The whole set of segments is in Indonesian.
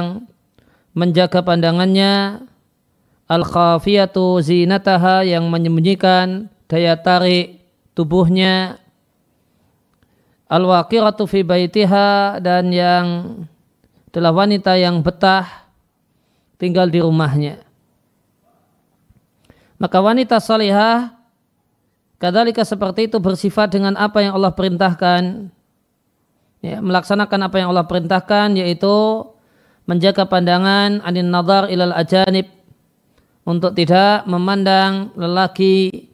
yang menjaga pandangannya al-khafiyatu zinataha yang menyembunyikan daya tarik tubuhnya al-waqiratu fi baitiha dan yang adalah wanita yang betah tinggal di rumahnya maka wanita salihah kadalika seperti itu bersifat dengan apa yang Allah perintahkan ya, melaksanakan apa yang Allah perintahkan yaitu menjaga pandangan anin nazar ilal ajanib untuk tidak memandang lelaki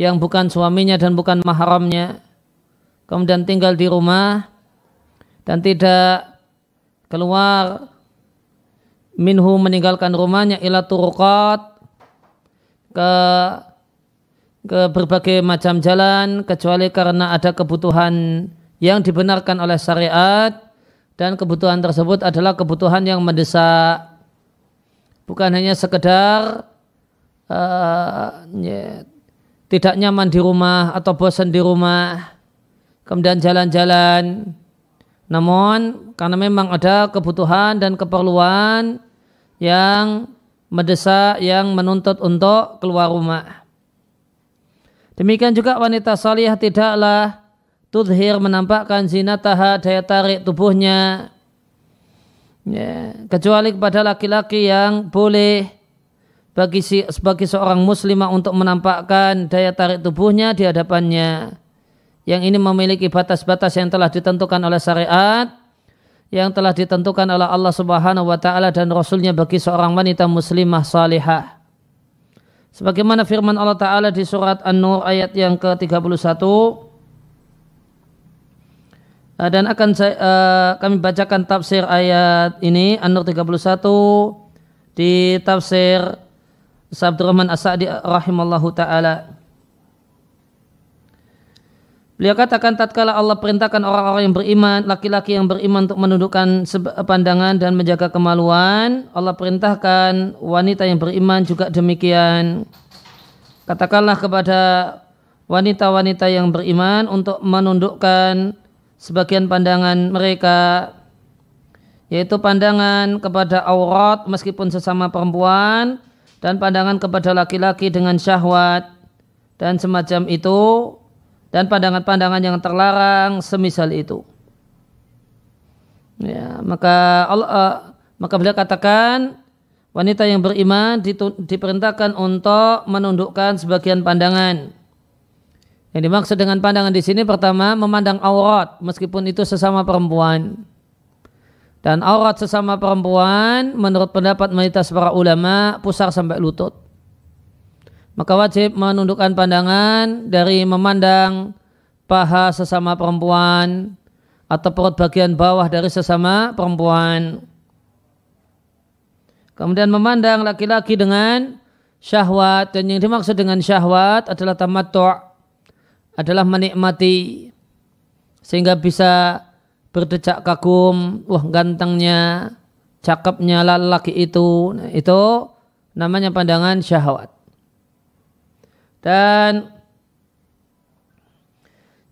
yang bukan suaminya dan bukan mahramnya kemudian tinggal di rumah dan tidak keluar minhu meninggalkan rumahnya ila turuqat ke ke berbagai macam jalan kecuali karena ada kebutuhan yang dibenarkan oleh syariat dan kebutuhan tersebut adalah kebutuhan yang mendesak bukan hanya sekedar uh, ya, tidak nyaman di rumah atau bosan di rumah kemudian jalan-jalan namun karena memang ada kebutuhan dan keperluan yang mendesak yang menuntut untuk keluar rumah. Demikian juga wanita salih tidaklah tudhir menampakkan zinataha daya tarik tubuhnya ya, kecuali kepada laki-laki yang boleh bagi si, sebagai seorang muslimah untuk menampakkan daya tarik tubuhnya di hadapannya yang ini memiliki batas-batas yang telah ditentukan oleh syariat yang telah ditentukan oleh Allah Subhanahu wa taala dan rasulnya bagi seorang wanita muslimah salihah sebagaimana firman Allah taala di surat An-Nur ayat yang ke-31 Eh, dan akan saya, uh, kami bacakan tafsir ayat ini An-Nur 31 di tafsir Rahman As-Sa'di rahimallahu taala. Beliau katakan tatkala Allah perintahkan orang-orang yang beriman, laki-laki yang beriman untuk menundukkan pandangan dan menjaga kemaluan, Allah perintahkan wanita yang beriman juga demikian. Katakanlah kepada wanita-wanita yang beriman untuk menundukkan sebagian pandangan mereka yaitu pandangan kepada aurat meskipun sesama perempuan dan pandangan kepada laki-laki dengan syahwat dan semacam itu dan pandangan-pandangan yang terlarang semisal itu. Ya, maka Allah, uh, maka beliau katakan wanita yang beriman diperintahkan untuk menundukkan sebagian pandangan yang dimaksud dengan pandangan di sini pertama memandang aurat meskipun itu sesama perempuan. Dan aurat sesama perempuan menurut pendapat mayoritas para ulama pusar sampai lutut. Maka wajib menundukkan pandangan dari memandang paha sesama perempuan atau perut bagian bawah dari sesama perempuan. Kemudian memandang laki-laki dengan syahwat dan yang dimaksud dengan syahwat adalah tamattu' adalah menikmati sehingga bisa berdecak kagum, wah gantengnya, cakepnya lelaki itu, nah, itu namanya pandangan syahwat. Dan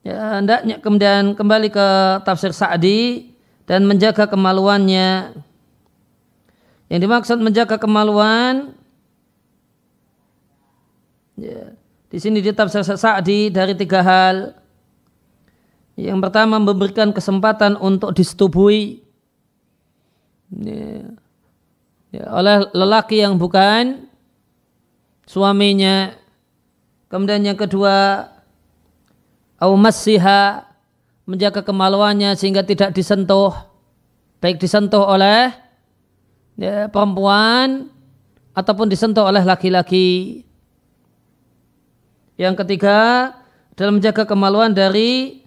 ya, hendaknya kemudian kembali ke tafsir Sa'di dan menjaga kemaluannya. Yang dimaksud menjaga kemaluan Di sini di tafsir Sa'di dari tiga hal. Yang pertama memberikan kesempatan untuk disetubuhi ya. ya, oleh lelaki yang bukan suaminya. Kemudian yang kedua, aumasihah menjaga kemaluannya sehingga tidak disentuh baik disentuh oleh ya, perempuan ataupun disentuh oleh laki-laki yang ketiga dalam menjaga kemaluan dari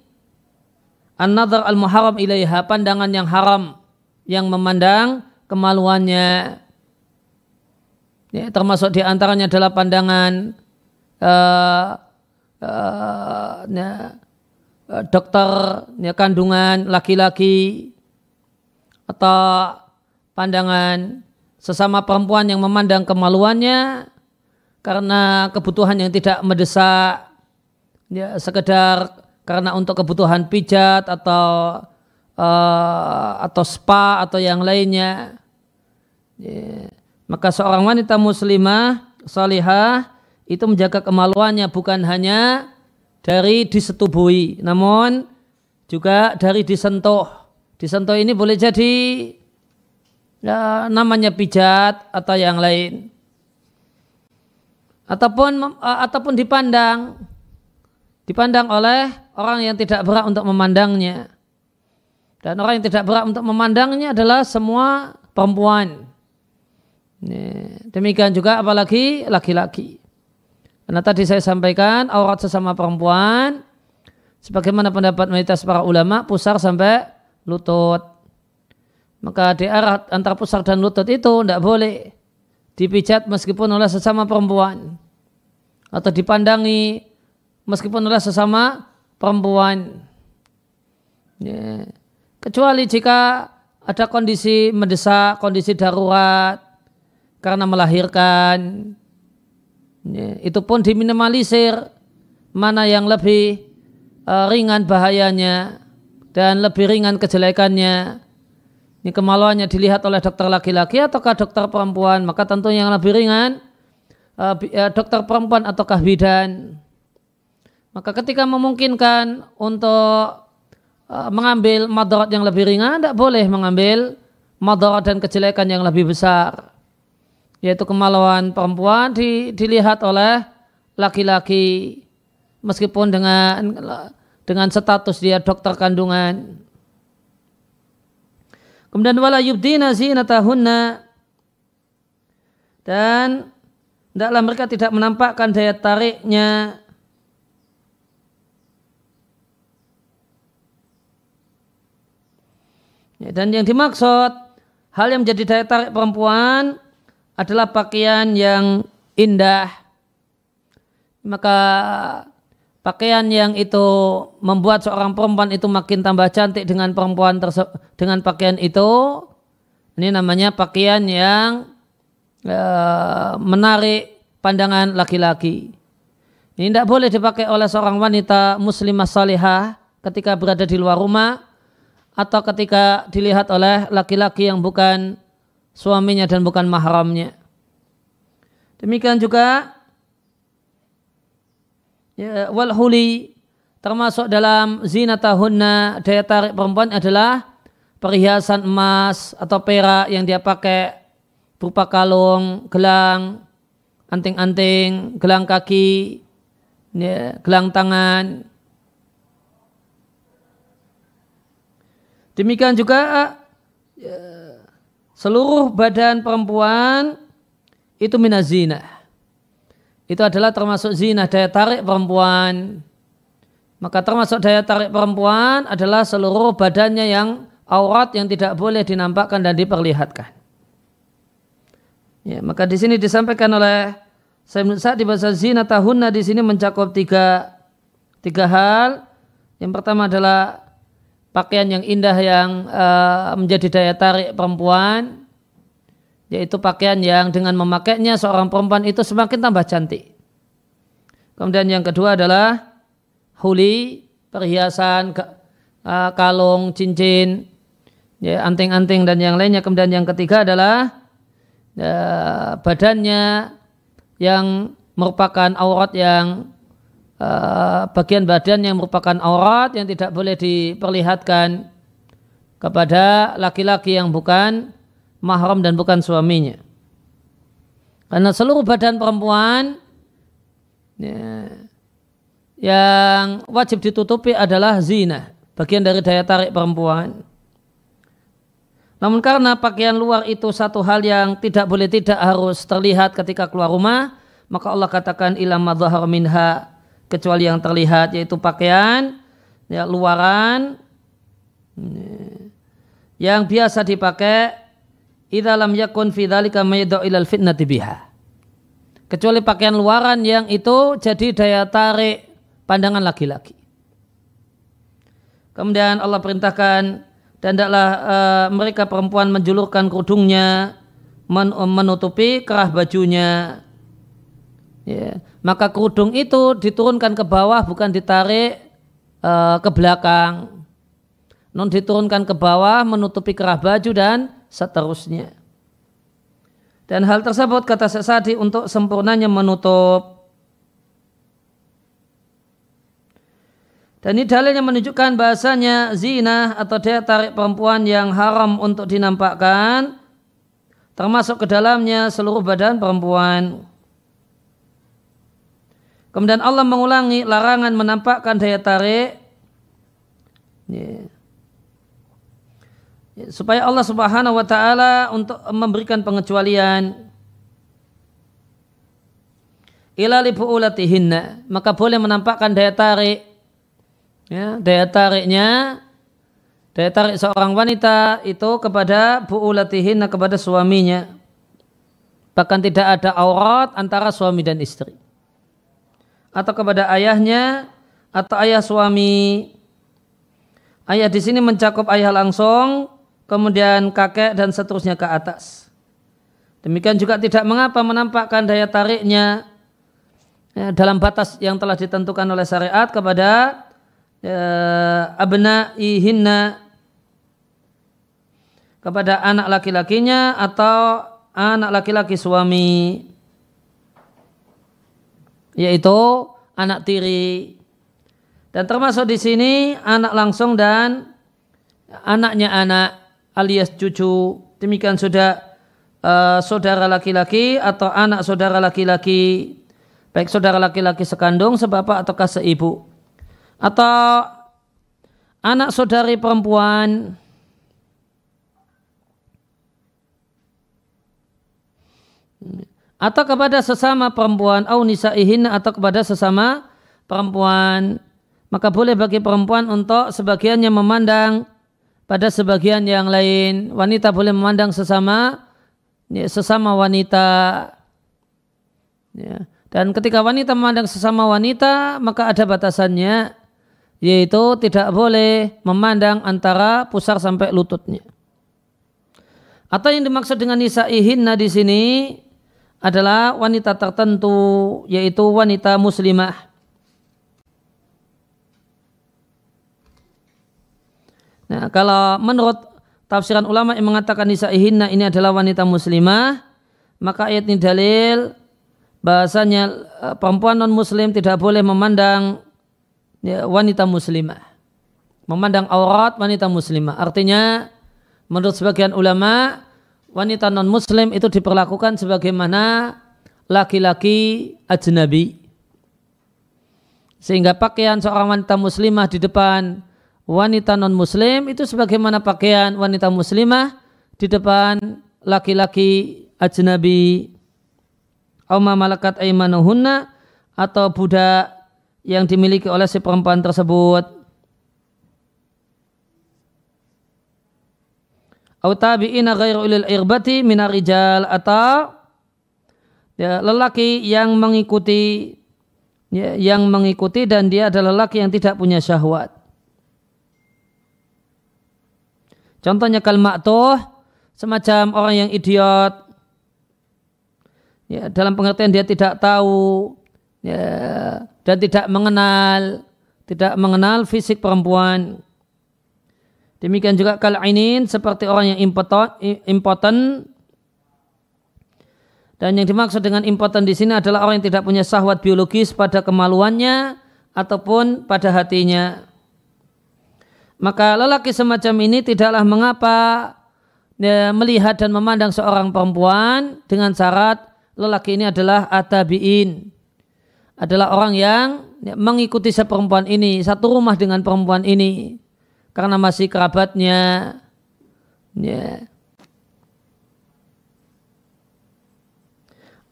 an-nadhar al-muharram ilaiha, pandangan yang haram yang memandang kemaluannya. Ya, termasuk di antaranya adalah pandangan uh, uh, ya, eh, dokter ya, kandungan laki-laki atau pandangan sesama perempuan yang memandang kemaluannya karena kebutuhan yang tidak mendesak ya sekedar karena untuk kebutuhan pijat atau uh, atau spa atau yang lainnya ya. maka seorang wanita muslimah salihah itu menjaga kemaluannya bukan hanya dari disetubui namun juga dari disentuh disentuh ini boleh jadi ya, namanya pijat atau yang lain ataupun eh, ataupun dipandang dipandang oleh orang yang tidak berhak untuk memandangnya. Dan orang yang tidak berhak untuk memandangnya adalah semua perempuan. Demikian juga apalagi laki-laki. Karena tadi saya sampaikan aurat sesama perempuan sebagaimana pendapat mayoritas para ulama pusar sampai lutut. Maka di arah antara pusar dan lutut itu tidak boleh dipijat meskipun oleh sesama perempuan atau dipandangi meskipun oleh sesama perempuan ya. kecuali jika ada kondisi mendesak kondisi darurat karena melahirkan ya. itu pun diminimalisir mana yang lebih uh, ringan bahayanya dan lebih ringan kejelekannya ini kemaluannya dilihat oleh dokter laki-laki ataukah dokter perempuan, maka tentu yang lebih ringan eh, eh, dokter perempuan ataukah bidan. Maka ketika memungkinkan untuk eh, mengambil madarat yang lebih ringan, tidak boleh mengambil madarat dan kejelekan yang lebih besar. Yaitu kemaluan perempuan di, dilihat oleh laki-laki meskipun dengan dengan status dia dokter kandungan. Kemudian wala yubdina zinatahunna dan tidaklah mereka tidak menampakkan daya tariknya ya, dan yang dimaksud hal yang menjadi daya tarik perempuan adalah pakaian yang indah maka Pakaian yang itu membuat seorang perempuan itu makin tambah cantik dengan perempuan tersebut dengan pakaian itu ini namanya pakaian yang e, menarik pandangan laki-laki. Ini tidak boleh dipakai oleh seorang wanita muslimah salihah ketika berada di luar rumah atau ketika dilihat oleh laki-laki yang bukan suaminya dan bukan mahramnya. Demikian juga ya, wal huli termasuk dalam zina tahunna daya tarik perempuan adalah perhiasan emas atau perak yang dia pakai berupa kalung, gelang, anting-anting, gelang kaki, ya, gelang tangan. Demikian juga ya, seluruh badan perempuan itu minazina. zina itu adalah termasuk zina daya tarik perempuan. Maka termasuk daya tarik perempuan adalah seluruh badannya yang aurat yang tidak boleh dinampakkan dan diperlihatkan. Ya, maka di sini disampaikan oleh saya Sa'd di bahasa zina tahunna di sini mencakup tiga, tiga hal. Yang pertama adalah pakaian yang indah yang uh, menjadi daya tarik perempuan yaitu pakaian yang dengan memakainya seorang perempuan itu semakin tambah cantik. Kemudian yang kedua adalah huli, perhiasan, kalung, cincin, ya, anting-anting dan yang lainnya. Kemudian yang ketiga adalah ya, badannya yang merupakan aurat yang bagian badan yang merupakan aurat yang tidak boleh diperlihatkan kepada laki-laki yang bukan mahram dan bukan suaminya. Karena seluruh badan perempuan ya, yang wajib ditutupi adalah zina, bagian dari daya tarik perempuan. Namun karena pakaian luar itu satu hal yang tidak boleh tidak harus terlihat ketika keluar rumah, maka Allah katakan ilama dhahar minha kecuali yang terlihat yaitu pakaian ya luaran ya, yang biasa dipakai idza lam yakun fi dzalika maydu ilal fitnati biha. Kecuali pakaian luaran yang itu jadi daya tarik pandangan laki-laki. Kemudian Allah perintahkan dan tidaklah uh, mereka perempuan menjulurkan kerudungnya, men menutupi kerah bajunya. Ya. Maka kerudung itu diturunkan ke bawah bukan ditarik uh, ke belakang non diturunkan ke bawah menutupi kerah baju dan seterusnya. Dan hal tersebut kata Sa'di untuk sempurnanya menutup. Dan ini dalil menunjukkan bahasanya zina atau daya tarik perempuan yang haram untuk dinampakkan termasuk ke dalamnya seluruh badan perempuan. Kemudian Allah mengulangi larangan menampakkan daya tarik. Yeah supaya Allah Subhanahu wa taala untuk memberikan pengecualian ila libuulatihinna maka boleh menampakkan daya tarik ya, daya tariknya daya tarik seorang wanita itu kepada buulatihinna kepada suaminya bahkan tidak ada aurat antara suami dan istri atau kepada ayahnya atau ayah suami ayah di sini mencakup ayah langsung kemudian kakek dan seterusnya ke atas. Demikian juga tidak mengapa menampakkan daya tariknya ya, dalam batas yang telah ditentukan oleh syariat kepada ya, abna ihinna kepada anak laki-lakinya atau anak laki-laki suami yaitu anak tiri dan termasuk di sini anak langsung dan anaknya anak alias cucu demikian sudah uh, saudara laki-laki atau anak saudara laki-laki baik saudara laki-laki sekandung sebapak ataukah seibu atau anak saudari perempuan atau kepada sesama perempuan au nisaihin atau kepada sesama perempuan maka boleh bagi perempuan untuk sebagiannya memandang pada sebagian yang lain, wanita boleh memandang sesama ya, sesama wanita. Ya. Dan ketika wanita memandang sesama wanita, maka ada batasannya, yaitu tidak boleh memandang antara pusar sampai lututnya. Atau yang dimaksud dengan nisaihinna di sini adalah wanita tertentu, yaitu wanita muslimah. Nah, kalau menurut tafsiran ulama yang mengatakan nisaihinna ini adalah wanita muslimah, maka ayat ini dalil bahasanya e, perempuan non muslim tidak boleh memandang ya, wanita muslimah. Memandang aurat wanita muslimah. Artinya menurut sebagian ulama wanita non muslim itu diperlakukan sebagaimana laki-laki ajnabi. Sehingga pakaian seorang wanita muslimah di depan wanita non muslim itu sebagaimana pakaian wanita muslimah di depan laki-laki ajnabi umma malakat aimanuhunna atau budak yang dimiliki oleh si perempuan tersebut. atau tabi'ina ghairu ulil irbati minarijal atau ya, lelaki yang mengikuti ya, yang mengikuti dan dia adalah lelaki yang tidak punya syahwat. Contohnya kalimat tuh semacam orang yang idiot. Ya, dalam pengertian dia tidak tahu ya, dan tidak mengenal tidak mengenal fisik perempuan. Demikian juga kalau ainin seperti orang yang impoten, impoten dan yang dimaksud dengan impoten di sini adalah orang yang tidak punya sahwat biologis pada kemaluannya ataupun pada hatinya. Maka lelaki semacam ini tidaklah mengapa ya, melihat dan memandang seorang perempuan dengan syarat lelaki ini adalah atabiin. Adalah orang yang ya, mengikuti seperempuan ini, satu rumah dengan perempuan ini. Karena masih kerabatnya. Ya.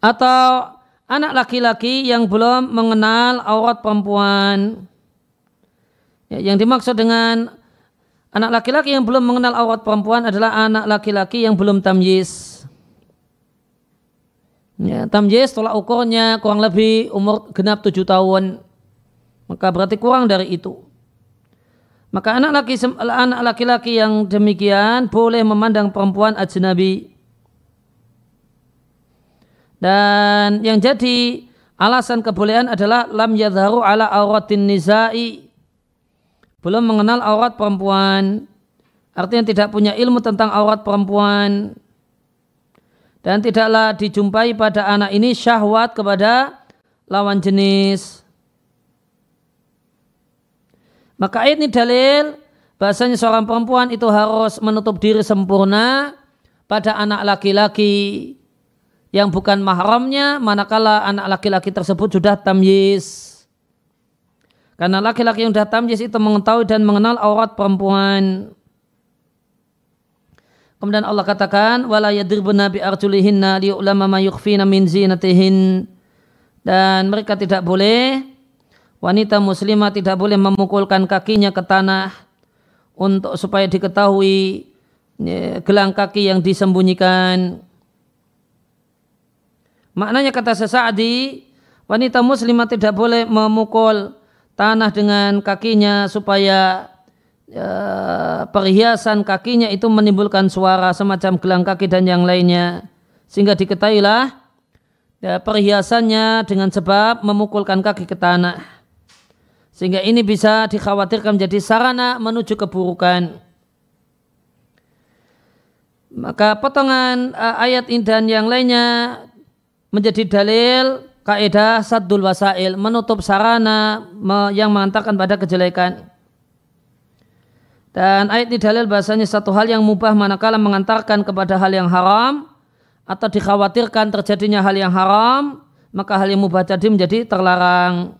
Atau anak laki-laki yang belum mengenal aurat perempuan. Ya, yang dimaksud dengan Anak laki-laki yang belum mengenal aurat perempuan adalah anak laki-laki yang belum tamyiz. Ya, tamyiz tolak ukurnya kurang lebih umur genap tujuh tahun. Maka berarti kurang dari itu. Maka anak laki anak laki-laki yang demikian boleh memandang perempuan ajnabi. Dan yang jadi alasan kebolehan adalah lam yadharu ala auratin nizai belum mengenal aurat perempuan, artinya tidak punya ilmu tentang aurat perempuan, dan tidaklah dijumpai pada anak ini syahwat kepada lawan jenis. Maka ini dalil bahasanya seorang perempuan itu harus menutup diri sempurna pada anak laki-laki yang bukan mahramnya manakala anak laki-laki tersebut sudah tamyiz. Karena laki-laki yang datang yes itu mengetahui dan mengenal aurat perempuan. Kemudian Allah katakan wala yadribna bi arjulihinna li'lama ma yukhfina min zinatihin dan mereka tidak boleh wanita muslimah tidak boleh memukulkan kakinya ke tanah untuk supaya diketahui ya, gelang kaki yang disembunyikan. Maknanya kata di wanita muslimah tidak boleh memukul tanah dengan kakinya supaya e, perhiasan kakinya itu menimbulkan suara semacam gelang kaki dan yang lainnya sehingga diketahuilah ya, perhiasannya dengan sebab memukulkan kaki ke tanah sehingga ini bisa dikhawatirkan menjadi sarana menuju keburukan maka potongan e, ayat ayat dan yang lainnya menjadi dalil kaidah saddul wasail menutup sarana yang mengantarkan pada kejelekan dan ayat ini dalil bahasanya satu hal yang mubah manakala mengantarkan kepada hal yang haram atau dikhawatirkan terjadinya hal yang haram maka hal yang mubah tadi menjadi terlarang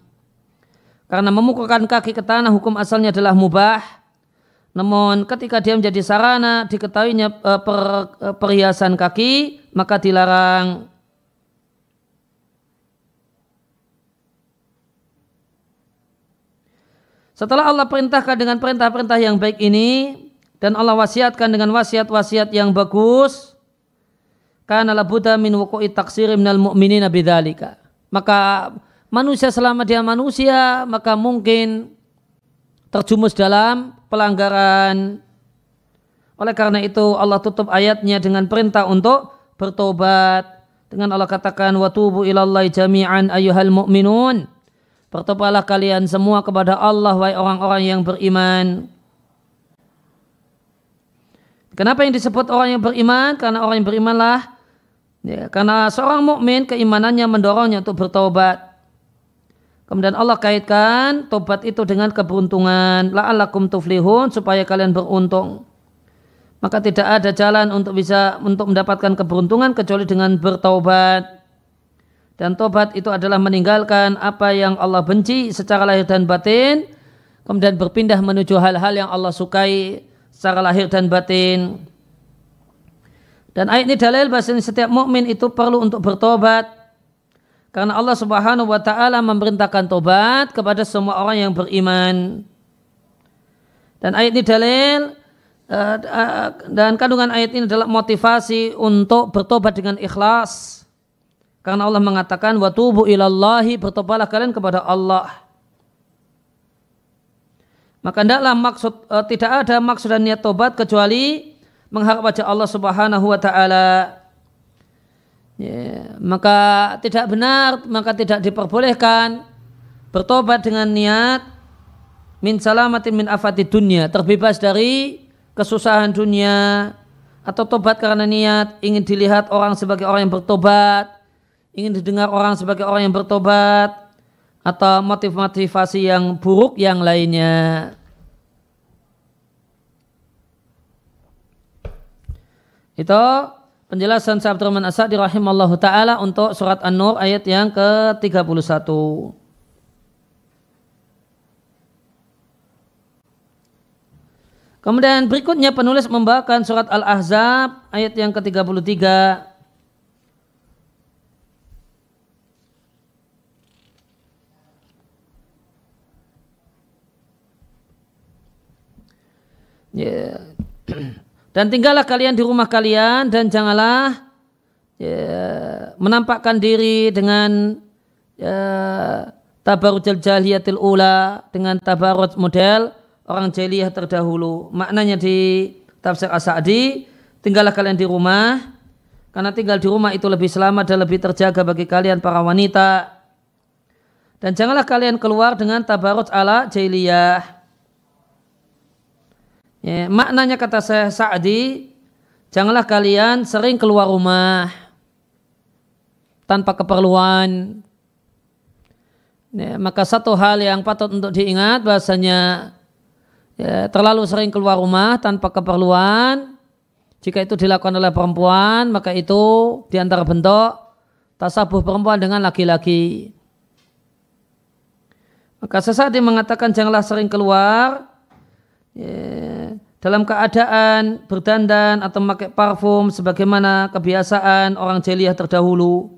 karena memukulkan kaki ke tanah hukum asalnya adalah mubah namun ketika dia menjadi sarana diketahuinya eh, eh, perhiasan kaki maka dilarang Setelah Allah perintahkan dengan perintah-perintah yang baik ini dan Allah wasiatkan dengan wasiat-wasiat yang bagus, karena buta min wuku'i taksir minal mu'minina bidzalika. Maka manusia selama dia manusia, maka mungkin terjumus dalam pelanggaran. Oleh karena itu Allah tutup ayatnya dengan perintah untuk bertobat. Dengan Allah katakan watubu ilallahi jami'an ayuhal mu'minun Bertobalah kalian semua kepada Allah wahai orang-orang yang beriman. Kenapa yang disebut orang yang beriman? Karena orang yang berimanlah ya, karena seorang mukmin keimanannya mendorongnya untuk bertobat. Kemudian Allah kaitkan tobat itu dengan keberuntungan. La'allakum tuflihun supaya kalian beruntung. Maka tidak ada jalan untuk bisa untuk mendapatkan keberuntungan kecuali dengan bertaubat. Dan tobat itu adalah meninggalkan apa yang Allah benci secara lahir dan batin, kemudian berpindah menuju hal-hal yang Allah sukai secara lahir dan batin. Dan ayat ini dalil bahasanya setiap mukmin itu perlu untuk bertobat karena Allah Subhanahu wa taala memerintahkan tobat kepada semua orang yang beriman. Dan ayat ini dalil eh, eh, dan kandungan ayat ini adalah motivasi untuk bertobat dengan ikhlas karena Allah mengatakan tubu ilallahi bertobatlah kalian kepada Allah. Maka tidaklah maksud e, tidak ada maksud dan niat tobat kecuali mengharap wajah Allah Subhanahu wa taala. Yeah. maka tidak benar, maka tidak diperbolehkan bertobat dengan niat min salamatin min afati dunia, terbebas dari kesusahan dunia atau tobat karena niat ingin dilihat orang sebagai orang yang bertobat ingin didengar orang sebagai orang yang bertobat atau motivasi motivasi yang buruk yang lainnya. Itu penjelasan Syekh Abdurrahman di rahim Allah taala untuk surat An-Nur ayat yang ke-31. Kemudian berikutnya penulis membawakan surat Al-Ahzab ayat yang ke-33 Ya. Dan tinggallah kalian di rumah kalian dan janganlah ya, menampakkan diri dengan ya, tabarut jahiliyatil ula dengan tabarut model orang jahiliyah terdahulu. Maknanya di tafsir as tinggallah kalian di rumah karena tinggal di rumah itu lebih selamat dan lebih terjaga bagi kalian para wanita. Dan janganlah kalian keluar dengan tabarut ala jahiliyah. Ya, maknanya kata saya Sa'di, janganlah kalian sering keluar rumah tanpa keperluan. Ya, maka satu hal yang patut untuk diingat bahasanya ya, terlalu sering keluar rumah tanpa keperluan. Jika itu dilakukan oleh perempuan, maka itu diantara bentuk tasabuh perempuan dengan laki-laki. Maka sesaat dia mengatakan janganlah sering keluar Iya. dalam keadaan berdandan atau memakai parfum sebagaimana kebiasaan orang jeliah terdahulu.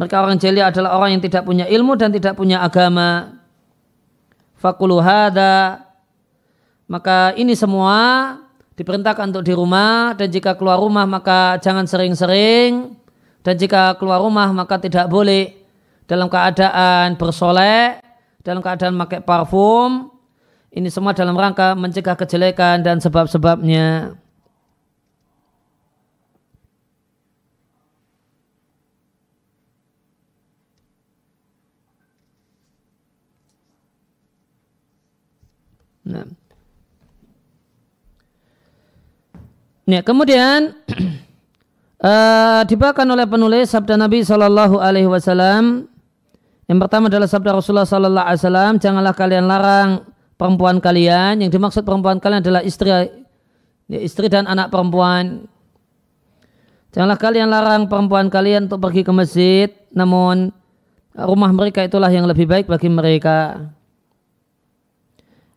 Mereka orang jeliah adalah orang yang tidak punya ilmu dan tidak punya agama. fakuluhada. Maka ini semua diperintahkan untuk di rumah dan jika keluar rumah maka jangan sering-sering dan jika keluar rumah maka tidak boleh dalam keadaan bersolek, dalam keadaan pakai parfum, ini semua dalam rangka mencegah kejelekan dan sebab-sebabnya. Nah. Ya, kemudian uh, dibawakan oleh penulis sabda Nabi Shallallahu Alaihi Wasallam yang pertama adalah sabda Rasulullah Shallallahu Alaihi Wasallam janganlah kalian larang perempuan kalian, yang dimaksud perempuan kalian adalah istri ya istri dan anak perempuan. Janganlah kalian larang perempuan kalian untuk pergi ke masjid, namun rumah mereka itulah yang lebih baik bagi mereka.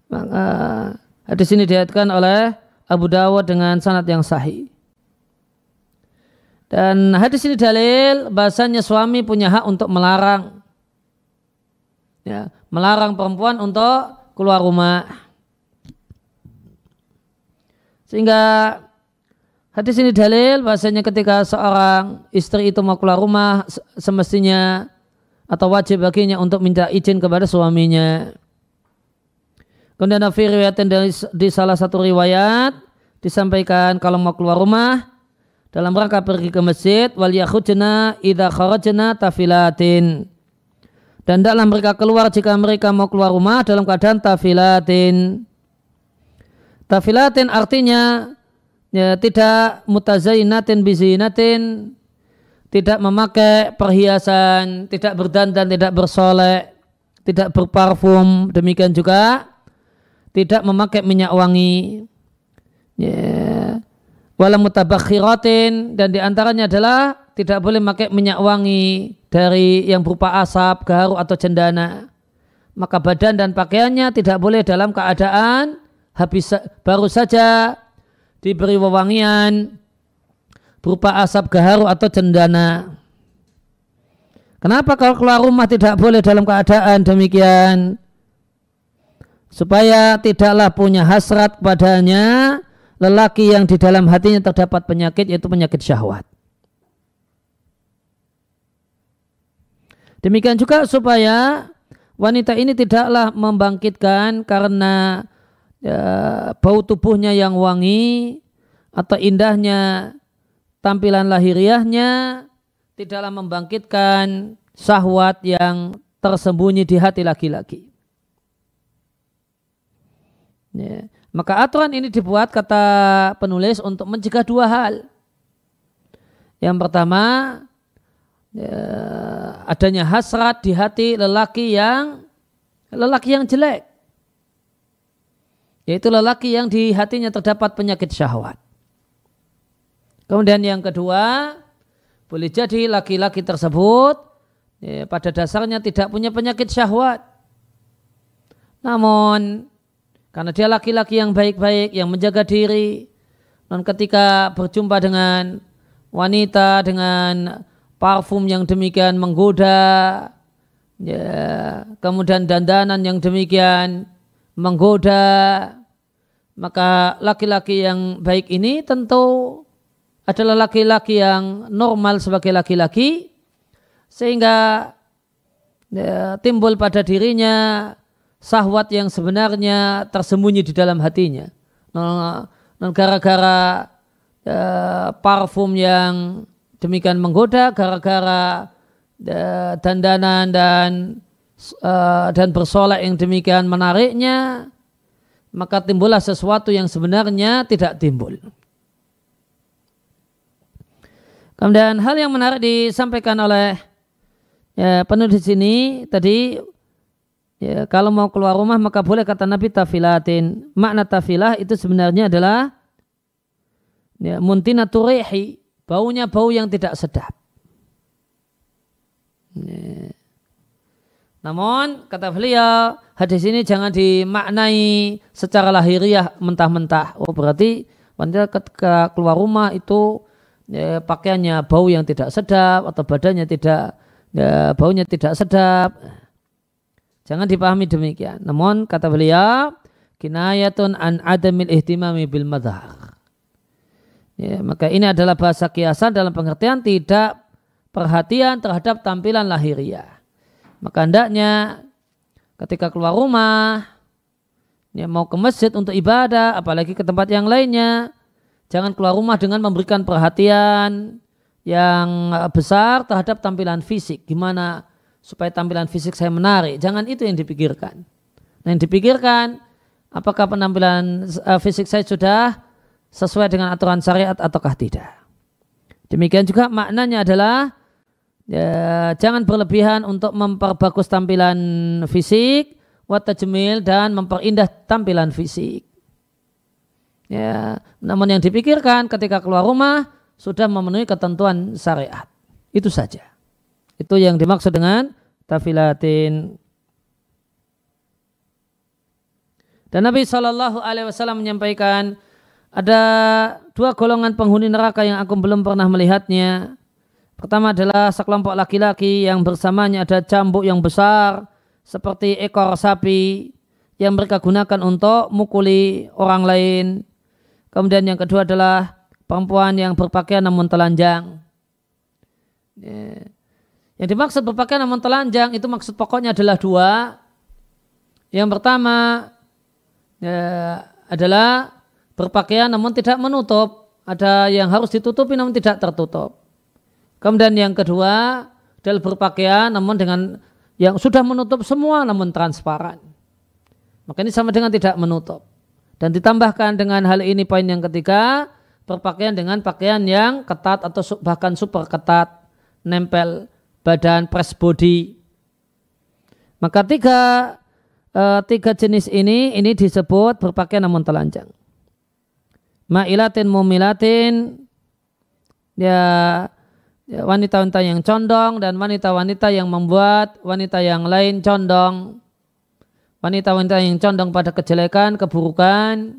Maka eh, hadis ini diatkan oleh Abu Dawud dengan sanad yang sahih. Dan hadis ini dalil bahasanya suami punya hak untuk melarang ya, melarang perempuan untuk keluar rumah. Sehingga hadis ini dalil bahasanya ketika seorang istri itu mau keluar rumah semestinya atau wajib baginya untuk minta izin kepada suaminya. Kemudian ada riwayat dari di salah satu riwayat disampaikan kalau mau keluar rumah dalam rangka pergi ke masjid wal yakhujna idza kharajna tafilatin dan dalam mereka keluar jika mereka mau keluar rumah dalam keadaan tafilatin. Tafilatin artinya ya, tidak mutazainatin bizinatin, tidak memakai perhiasan, tidak berdandan, tidak bersolek, tidak berparfum, demikian juga tidak memakai minyak wangi. Ya. Yeah. Wala mutabakhiratin dan diantaranya adalah tidak boleh pakai minyak wangi dari yang berupa asap, garu atau cendana. Maka badan dan pakaiannya tidak boleh dalam keadaan habis baru saja diberi wewangian berupa asap gaharu atau cendana. Kenapa kalau keluar rumah tidak boleh dalam keadaan demikian? Supaya tidaklah punya hasrat kepadanya lelaki yang di dalam hatinya terdapat penyakit yaitu penyakit syahwat. Demikian juga supaya wanita ini tidaklah membangkitkan karena ya, bau tubuhnya yang wangi atau indahnya tampilan lahiriahnya tidaklah membangkitkan sahwat yang tersembunyi di hati laki-laki. Ya. Maka aturan ini dibuat kata penulis untuk mencegah dua hal. Yang pertama, Eh, adanya hasrat di hati lelaki yang lelaki yang jelek yaitu lelaki yang di hatinya terdapat penyakit syahwat. Kemudian yang kedua, boleh jadi laki-laki tersebut ya, pada dasarnya tidak punya penyakit syahwat. Namun karena dia laki-laki yang baik-baik, yang menjaga diri, dan ketika berjumpa dengan wanita, dengan parfum yang demikian menggoda, ya, kemudian dandanan yang demikian menggoda, maka laki-laki yang baik ini tentu adalah laki-laki yang normal sebagai laki-laki, sehingga ya, timbul pada dirinya sahwat yang sebenarnya tersembunyi di dalam hatinya. Nah, gara-gara ya, parfum yang demikian menggoda gara-gara eh, dandanan dan eh, dan bersolek yang demikian menariknya maka timbullah sesuatu yang sebenarnya tidak timbul. Kemudian hal yang menarik disampaikan oleh ya, penulis sini tadi ya, kalau mau keluar rumah maka boleh kata Nabi tafilatin. Makna tafilah itu sebenarnya adalah ya, muntina turihi Baunya bau yang tidak sedap. Namun kata beliau hadis ini jangan dimaknai secara lahiriah mentah-mentah. Oh berarti wanita ketika keluar rumah itu ya, pakaiannya bau yang tidak sedap atau badannya tidak ya, baunya tidak sedap. Jangan dipahami demikian. Namun kata beliau kinayatun an adamil ihtimami bil madhar. Ya, maka ini adalah bahasa kiasan dalam pengertian tidak perhatian terhadap tampilan lahiriah. Maka hendaknya ketika keluar rumah, ya mau ke masjid untuk ibadah, apalagi ke tempat yang lainnya, jangan keluar rumah dengan memberikan perhatian yang eh, besar terhadap tampilan fisik. Gimana supaya tampilan fisik saya menarik? Jangan itu yang dipikirkan. Nah, yang dipikirkan apakah penampilan eh, fisik saya sudah sesuai dengan aturan syariat ataukah tidak. Demikian juga maknanya adalah ya, jangan berlebihan untuk memperbagus tampilan fisik, watajemil dan memperindah tampilan fisik. Ya, namun yang dipikirkan ketika keluar rumah sudah memenuhi ketentuan syariat. Itu saja. Itu yang dimaksud dengan tafilatin. Dan Nabi Shallallahu Alaihi Wasallam menyampaikan ada dua golongan penghuni neraka yang aku belum pernah melihatnya. Pertama adalah sekelompok laki-laki yang bersamanya ada cambuk yang besar seperti ekor sapi yang mereka gunakan untuk mukuli orang lain. Kemudian yang kedua adalah perempuan yang berpakaian namun telanjang. Ya. Yang dimaksud berpakaian namun telanjang itu maksud pokoknya adalah dua. Yang pertama ya, adalah berpakaian namun tidak menutup. Ada yang harus ditutupi namun tidak tertutup. Kemudian yang kedua adalah berpakaian namun dengan yang sudah menutup semua namun transparan. Maka ini sama dengan tidak menutup. Dan ditambahkan dengan hal ini poin yang ketiga, berpakaian dengan pakaian yang ketat atau bahkan super ketat, nempel badan, press body. Maka tiga, eh, tiga jenis ini, ini disebut berpakaian namun telanjang. Ma'ilatin mumilatin ya, ya wanita-wanita yang condong dan wanita-wanita yang membuat wanita yang lain condong. Wanita-wanita yang condong pada kejelekan, keburukan,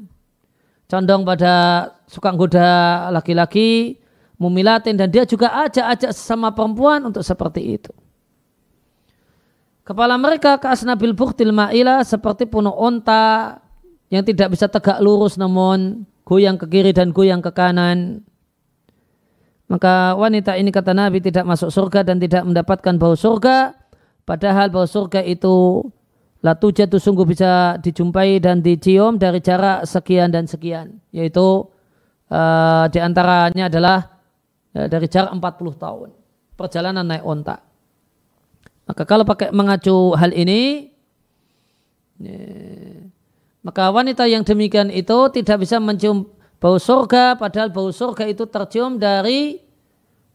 condong pada suka goda laki-laki, mumilatin dan dia juga ajak-ajak sesama perempuan untuk seperti itu. Kepala mereka ke asnabil buktil ma'ila seperti penuh onta yang tidak bisa tegak lurus namun goyang ke kiri dan goyang ke kanan, maka wanita ini kata Nabi tidak masuk surga dan tidak mendapatkan bau surga, padahal bau surga itu latu jatuh sungguh bisa dijumpai dan dicium dari jarak sekian dan sekian, yaitu uh, di adalah uh, dari jarak 40 tahun perjalanan naik onta. Maka kalau pakai mengacu hal ini eh, maka wanita yang demikian itu tidak bisa mencium bau surga padahal bau surga itu tercium dari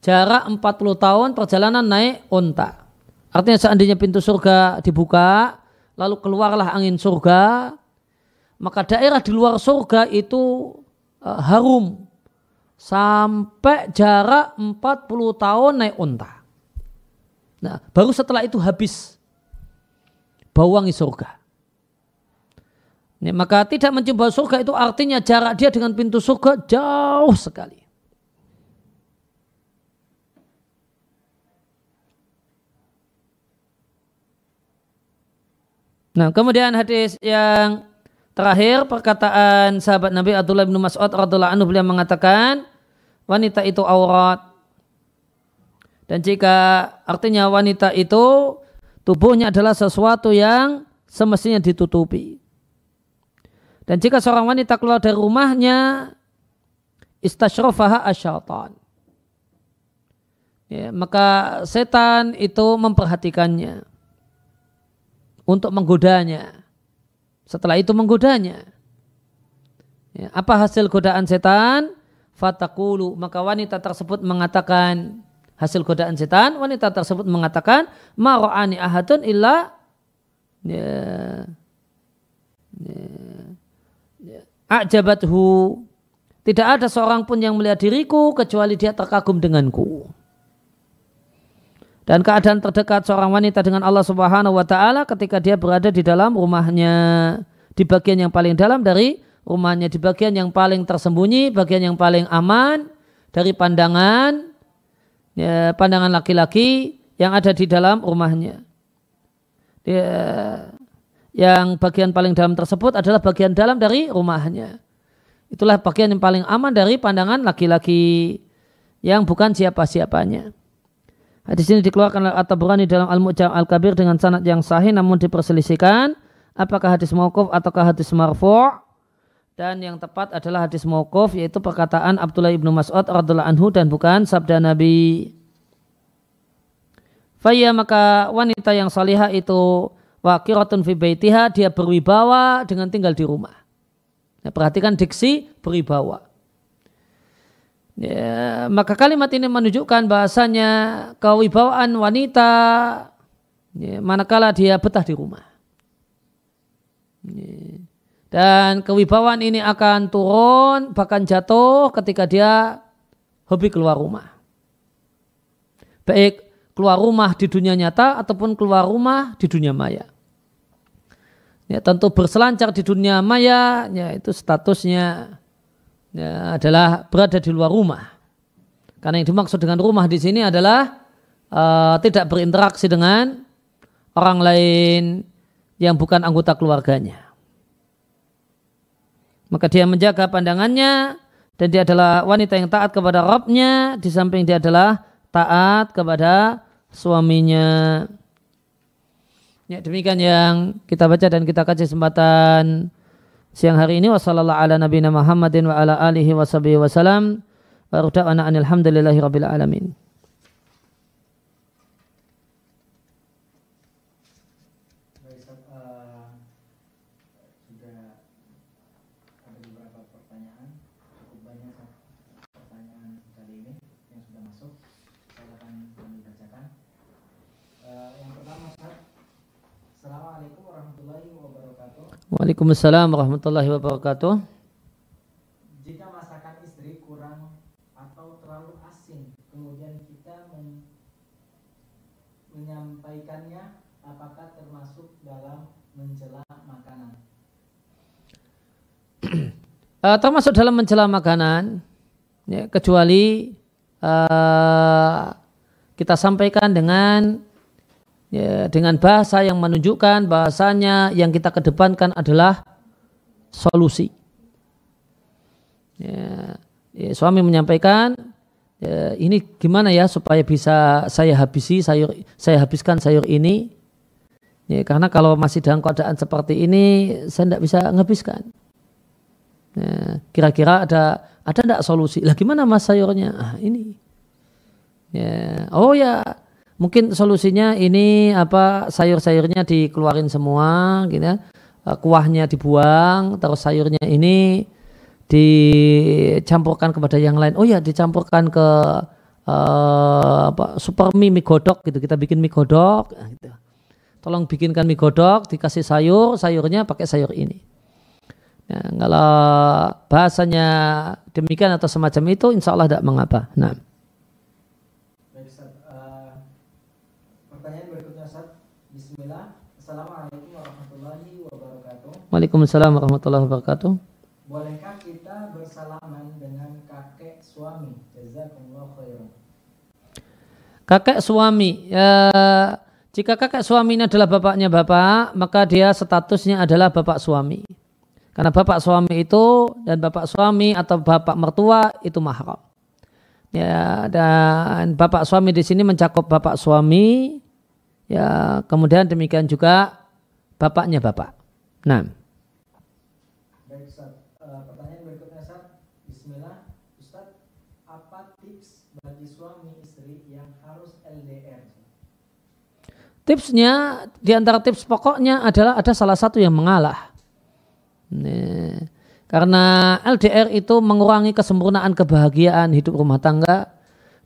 jarak 40 tahun perjalanan naik unta. Artinya seandainya pintu surga dibuka lalu keluarlah angin surga maka daerah di luar surga itu e, harum sampai jarak 40 tahun naik unta. Nah, baru setelah itu habis bau wangi surga. Ini, maka tidak menjumpai surga itu artinya jarak dia dengan pintu surga jauh sekali. Nah, kemudian hadis yang terakhir perkataan sahabat Nabi Abdullah bin Mas'ud radhiallahu anhu beliau mengatakan wanita itu aurat dan jika artinya wanita itu tubuhnya adalah sesuatu yang semestinya ditutupi. Dan jika seorang wanita keluar dari rumahnya, istashrofaha asyaitan. Ya, maka setan itu memperhatikannya untuk menggodanya. Setelah itu menggodanya. Ya, apa hasil godaan setan? Fatakulu. Maka wanita tersebut mengatakan, hasil godaan setan, wanita tersebut mengatakan, Ma'ro'ani ahadun illa ya, ya, ajabathu tidak ada seorang pun yang melihat diriku kecuali dia terkagum denganku. Dan keadaan terdekat seorang wanita dengan Allah Subhanahu wa taala ketika dia berada di dalam rumahnya di bagian yang paling dalam dari rumahnya di bagian yang paling tersembunyi, bagian yang paling aman dari pandangan ya, pandangan laki-laki yang ada di dalam rumahnya. Dia yang bagian paling dalam tersebut adalah bagian dalam dari rumahnya. Itulah bagian yang paling aman dari pandangan laki-laki yang bukan siapa-siapanya. Hadis ini dikeluarkan oleh at dalam Al-Mu'jam Al-Kabir dengan sanad yang sahih namun diperselisihkan apakah hadis mauquf ataukah hadis marfu' dan yang tepat adalah hadis mauquf yaitu perkataan Abdullah ibnu Mas'ud radhiallahu anhu dan bukan sabda Nabi. Faya maka wanita yang salihah itu wakiratun fi baitiha dia berwibawa dengan tinggal di rumah. Ya, perhatikan diksi berwibawa. Ya, maka kalimat ini menunjukkan bahasanya kewibawaan wanita ya, manakala dia betah di rumah. Ya. Dan kewibawaan ini akan turun bahkan jatuh ketika dia hobi keluar rumah. Baik keluar rumah di dunia nyata ataupun keluar rumah di dunia maya ya tentu berselancar di dunia maya ya itu statusnya ya, adalah berada di luar rumah karena yang dimaksud dengan rumah di sini adalah uh, tidak berinteraksi dengan orang lain yang bukan anggota keluarganya maka dia menjaga pandangannya dan dia adalah wanita yang taat kepada Robnya di samping dia adalah taat kepada suaminya. Ya, demikian yang kita baca dan kita kaji kesempatan siang hari ini. Wassalamualaikum warahmatullahi wabarakatuh. Muhammadin wa ala alihi wa sahbihi wa salam. Wa anil hamdulillahi rabbil Waalaikumsalam warahmatullahi wabarakatuh. Jika masakan istri kurang atau terlalu asin, kemudian kita men menyampaikannya, apakah termasuk dalam mencela makanan? uh, termasuk dalam mencela makanan, ya, kecuali uh, kita sampaikan dengan ya, dengan bahasa yang menunjukkan bahasanya yang kita kedepankan adalah solusi. Ya, ya, suami menyampaikan ya, ini gimana ya supaya bisa saya habisi sayur saya habiskan sayur ini. Ya, karena kalau masih dalam keadaan seperti ini saya tidak bisa menghabiskan. Ya, kira-kira ada ada tidak solusi? Lah gimana mas sayurnya? Ah, ini. Ya, oh ya Mungkin solusinya ini apa sayur-sayurnya dikeluarin semua gitu ya. Eh, kuahnya dibuang, terus sayurnya ini dicampurkan kepada yang lain. Oh ya, dicampurkan ke uh, apa super mie mie godok gitu. Kita bikin mie godok nah, gitu. Tolong bikinkan mie godok, dikasih sayur, sayurnya pakai sayur ini. ya, kalau bahasanya demikian atau semacam itu, insya Allah tidak mengapa. Nah. Assalamualaikum warahmatullahi wabarakatuh. Waalaikumsalam warahmatullahi wabarakatuh. Bolehkah kita bersalaman dengan kakek suami? Kakek suami, ya, jika kakek suaminya adalah bapaknya bapak, maka dia statusnya adalah bapak suami. Karena bapak suami itu dan bapak suami atau bapak mertua itu mahram. Ya, dan bapak suami di sini mencakup bapak suami, Ya, kemudian demikian juga bapaknya bapak. Nah. Baik, Ustaz. Eh, pertanyaan berikutnya, Ustaz. Bismillah. Ustaz, apa tips bagi suami istri yang harus LDR? Tipsnya, di antara tips pokoknya adalah ada salah satu yang mengalah. Nih. Karena LDR itu mengurangi kesempurnaan kebahagiaan hidup rumah tangga.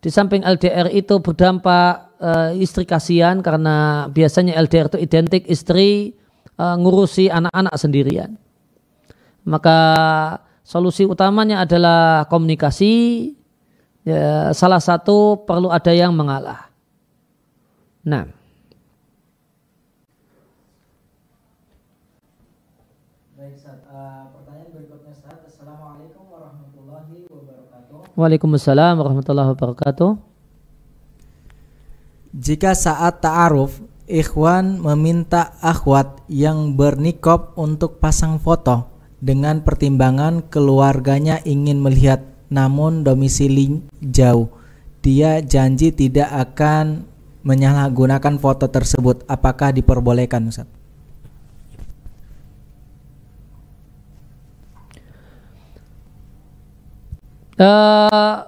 Di samping LDR itu berdampak uh, istri kasihan karena biasanya LDR itu identik istri uh, ngurusi anak-anak sendirian. Maka solusi utamanya adalah komunikasi. Ya, salah satu perlu ada yang mengalah. Nah. Eh, Waalaikumsalam warahmatullahi wabarakatuh. Jika saat ta'aruf, ikhwan meminta akhwat yang bernikop untuk pasang foto dengan pertimbangan keluarganya ingin melihat namun domisili jauh. Dia janji tidak akan menyalahgunakan foto tersebut. Apakah diperbolehkan, Ustaz? Uh,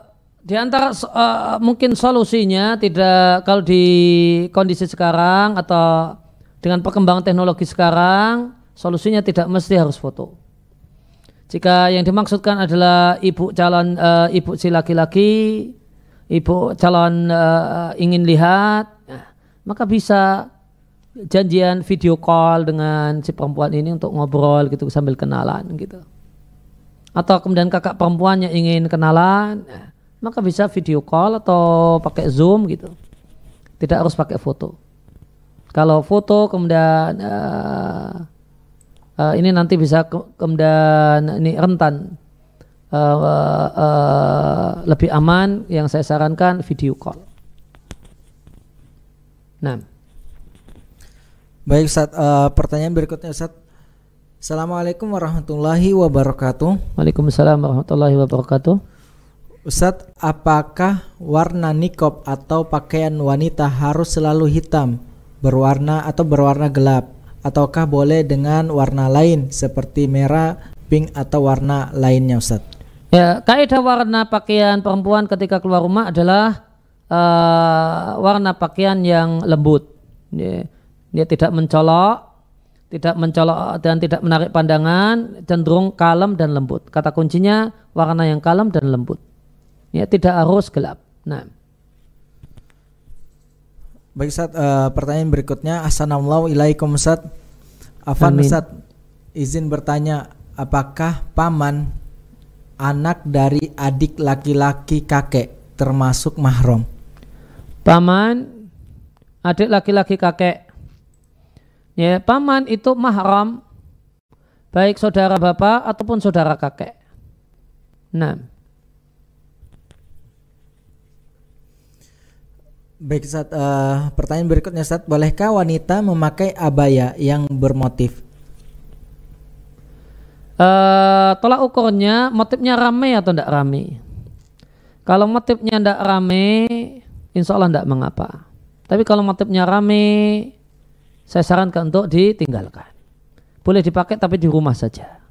di antara uh, mungkin solusinya tidak kalau di kondisi sekarang atau dengan perkembangan teknologi sekarang solusinya tidak mesti harus foto. Jika yang dimaksudkan adalah ibu calon uh, ibu si laki-laki, ibu calon uh, ingin lihat, ya, maka bisa janjian video call dengan si perempuan ini untuk ngobrol gitu sambil kenalan gitu. Atau kemudian kakak perempuannya ingin kenalan, ya maka bisa video call atau pakai zoom gitu tidak harus pakai foto kalau foto kemudian uh, uh, ini nanti bisa ke kemudian ini rentan uh, uh, uh, lebih aman yang saya sarankan video call nah baik saat uh, pertanyaan berikutnya saat Assalamualaikum warahmatullahi wabarakatuh. Waalaikumsalam warahmatullahi wabarakatuh. Ustaz, apakah warna nikop atau pakaian wanita harus selalu hitam, berwarna atau berwarna gelap? Ataukah boleh dengan warna lain seperti merah, pink atau warna lainnya Ustaz? Ya, kaidah warna pakaian perempuan ketika keluar rumah adalah uh, warna pakaian yang lembut. Dia, ya, dia tidak mencolok, tidak mencolok dan tidak menarik pandangan, cenderung kalem dan lembut. Kata kuncinya warna yang kalem dan lembut. Ya, tidak harus gelap. Nah. Baik Ustaz, uh, pertanyaan berikutnya Assalamualaikum ilaikum Ustaz. Afan Ustaz, izin bertanya apakah paman anak dari adik laki-laki kakek termasuk mahram? Paman adik laki-laki kakek. Ya, paman itu mahram baik saudara bapak ataupun saudara kakek. Nah, Baik saat uh, eh, pertanyaan berikutnya saat bolehkah wanita memakai abaya yang bermotif? Uh, tolak ukurnya motifnya rame atau tidak rame? Kalau motifnya tidak rame, insya Allah tidak mengapa. Tapi kalau motifnya rame, saya sarankan untuk ditinggalkan. Boleh dipakai tapi di rumah saja.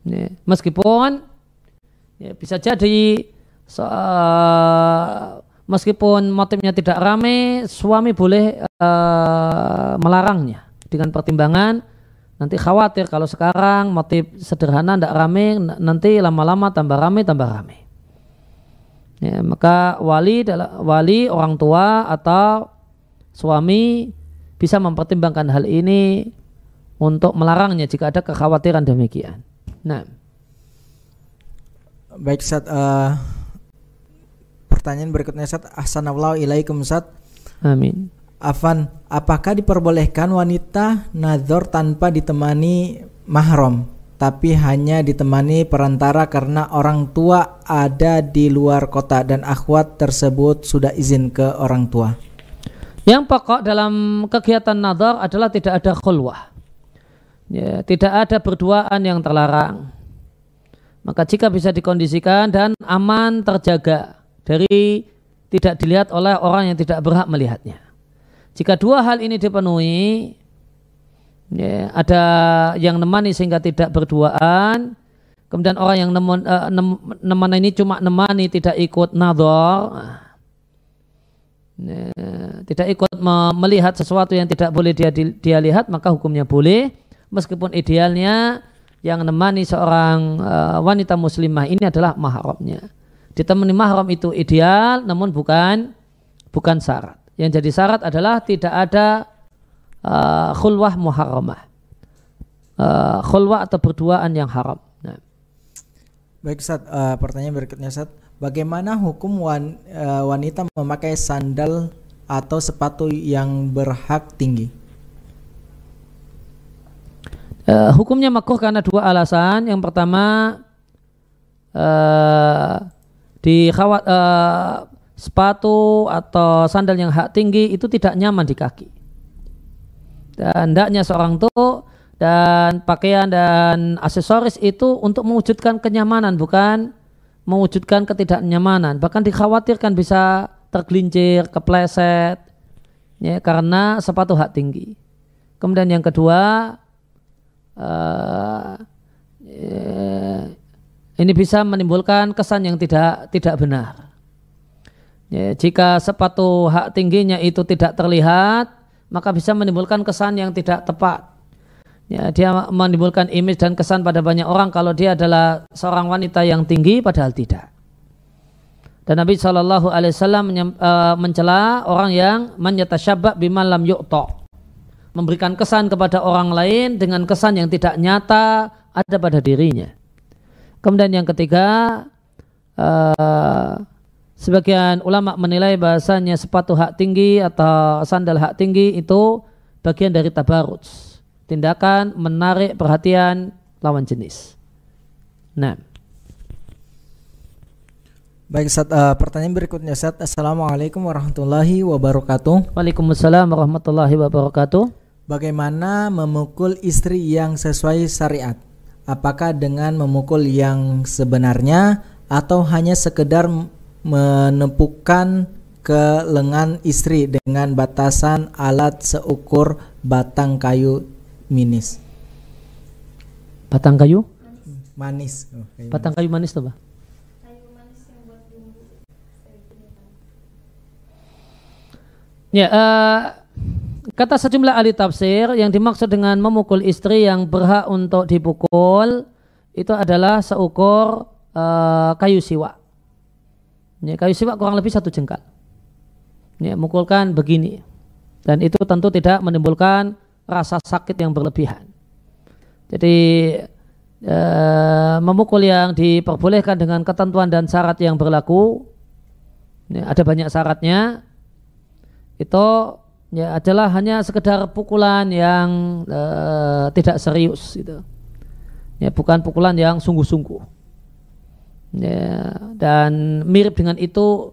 Ya, meskipun ya, bisa jadi so, uh, meskipun motifnya tidak rame, suami boleh uh, melarangnya dengan pertimbangan nanti khawatir kalau sekarang motif sederhana tidak rame, nanti lama-lama tambah rame tambah rame. Ya, maka wali wali orang tua atau suami bisa mempertimbangkan hal ini untuk melarangnya jika ada kekhawatiran demikian. Nah, baik saat uh, eh, pertanyaan berikutnya Ustaz. Assalamualaikum ilaikum Ustaz. Amin. Afan, apakah diperbolehkan wanita nazar tanpa ditemani mahram tapi hanya ditemani perantara karena orang tua ada di luar kota dan akhwat tersebut sudah izin ke orang tua? Yang pokok dalam kegiatan nazar adalah tidak ada khulwah. Ya, tidak ada berduaan yang terlarang. Maka jika bisa dikondisikan dan aman terjaga, dari tidak dilihat oleh orang yang tidak berhak melihatnya. Jika dua hal ini dipenuhi, ya, ada yang nemani sehingga tidak berduaan, kemudian orang yang nemon, uh, eh, nem, ini cuma nemani tidak ikut nador, ya, tidak ikut melihat sesuatu yang tidak boleh dia dia lihat, maka hukumnya boleh, meskipun idealnya yang nemani seorang uh, wanita muslimah ini adalah mahramnya ditemani mahram itu ideal namun bukan bukan syarat. Yang jadi syarat adalah tidak ada uh, khulwah muharramah. Uh, khulwah atau berduaan yang haram. Nah. Baik Ustaz, uh, pertanyaan berikutnya Ustaz. Bagaimana hukum wan, uh, wanita memakai sandal atau sepatu yang berhak tinggi? Uh, hukumnya makruh karena dua alasan. Yang pertama uh, di khawat, uh, sepatu atau sandal yang hak tinggi itu tidak nyaman di kaki. Dan hendaknya seorang itu dan pakaian dan aksesoris itu untuk mewujudkan kenyamanan bukan mewujudkan ketidaknyamanan. Bahkan dikhawatirkan bisa tergelincir, kepleset ya karena sepatu hak tinggi. Kemudian yang kedua uh, ini bisa menimbulkan kesan yang tidak tidak benar. Ya, jika sepatu hak tingginya itu tidak terlihat, maka bisa menimbulkan kesan yang tidak tepat. Ya, dia menimbulkan image dan kesan pada banyak orang kalau dia adalah seorang wanita yang tinggi, padahal tidak. Dan Nabi Shallallahu Alaihi Wasallam e, mencela orang yang menyatakan biman lam yukto, memberikan kesan kepada orang lain dengan kesan yang tidak nyata ada pada dirinya. Kemudian yang ketiga, uh, sebagian ulama menilai bahasanya sepatu hak tinggi atau sandal hak tinggi itu bagian dari tabarut, tindakan menarik perhatian lawan jenis. Nah. Baik, saat, uh, eh, pertanyaan berikutnya saat Assalamualaikum warahmatullahi wabarakatuh. Waalaikumsalam warahmatullahi wabarakatuh. Bagaimana memukul istri yang sesuai syariat? apakah dengan memukul yang sebenarnya atau hanya sekedar menepukkan ke lengan istri dengan batasan alat seukur batang kayu minis. Batang kayu? Manis. manis. Oh, kayu batang manis. kayu manis tuh, Pak. Ya, uh, Kata sejumlah ahli tafsir yang dimaksud dengan memukul istri yang berhak untuk dipukul itu adalah seukur uh, kayu siwa. Ya, kayu siwa kurang lebih satu jengkal. Ya, mukulkan begini. Dan itu tentu tidak menimbulkan rasa sakit yang berlebihan. Jadi e, memukul yang diperbolehkan dengan ketentuan dan syarat yang berlaku, ya, ada banyak syaratnya, itu ya adalah hanya sekedar pukulan yang uh, tidak serius itu, Ya, bukan pukulan yang sungguh-sungguh. Ya, dan mirip dengan itu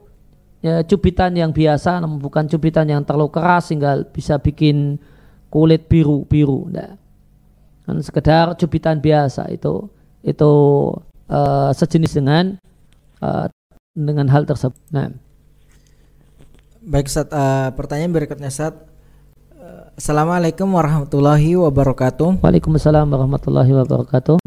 ya, cubitan yang biasa namun bukan cubitan yang terlalu keras sehingga bisa bikin kulit biru-biru. Nah, dan sekedar cubitan biasa itu itu uh, sejenis dengan uh, dengan hal tersebut. Nah. Baik saat uh, eh, pertanyaan berikutnya saat. Eh, Assalamualaikum warahmatullahi wabarakatuh. Waalaikumsalam warahmatullahi wabarakatuh.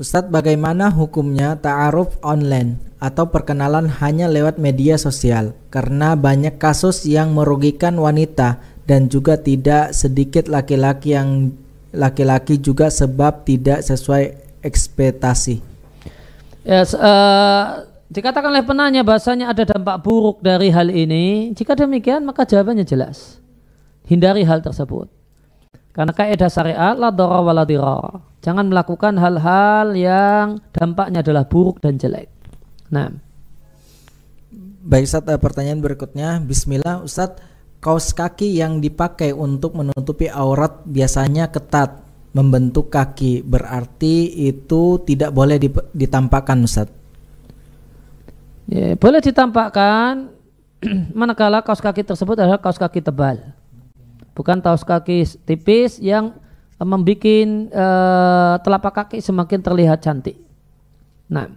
Ustadz bagaimana hukumnya ta'aruf online atau perkenalan hanya lewat media sosial? Karena banyak kasus yang merugikan wanita dan juga tidak sedikit laki-laki yang laki-laki juga sebab tidak sesuai ekspektasi. Yes, uh, Dikatakan oleh penanya bahasanya ada dampak buruk dari hal ini. Jika demikian maka jawabannya jelas. Hindari hal tersebut. Karena kaidah syariat la dara wa Jangan melakukan hal-hal yang dampaknya adalah buruk dan jelek. Nah. Baik Ustaz, eh, pertanyaan berikutnya. Bismillah Ustaz, kaos kaki yang dipakai untuk menutupi aurat biasanya ketat membentuk kaki. Berarti itu tidak boleh ditampakkan Ustaz. Ya, boleh ditampakkan manakala kaos kaki tersebut adalah kaos kaki tebal. Bukan kaos kaki tipis yang eh, membuat uh, telapak kaki semakin terlihat cantik. Nah.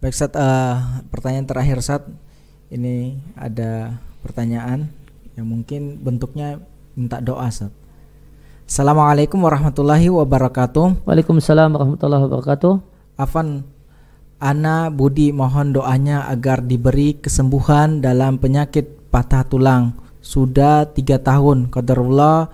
Baik Sat, uh, eh, pertanyaan terakhir saat Ini ada pertanyaan yang mungkin bentuknya minta doa Sat. Assalamualaikum warahmatullahi wabarakatuh. Waalaikumsalam warahmatullahi wabarakatuh. Afan, Ana Budi mohon doanya agar diberi kesembuhan dalam penyakit patah tulang. Sudah tiga tahun, Qadarullah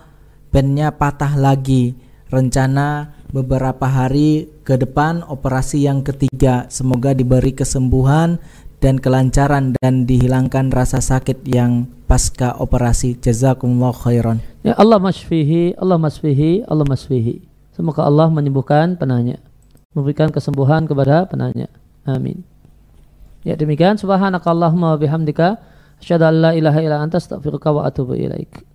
pennya patah lagi. Rencana beberapa hari ke depan operasi yang ketiga. Semoga diberi kesembuhan dan kelancaran dan dihilangkan rasa sakit yang pasca operasi. Jazakumullah khairan. Ya Allah masfihi, Allah masfihi, Allah masfihi. Semoga Allah menyembuhkan penanya memberikan kesembuhan kepada penanya. Amin. Ya demikian subhanakallahumma wa bihamdika asyhadu an la ilaha illa anta astaghfiruka wa atubu ilaika.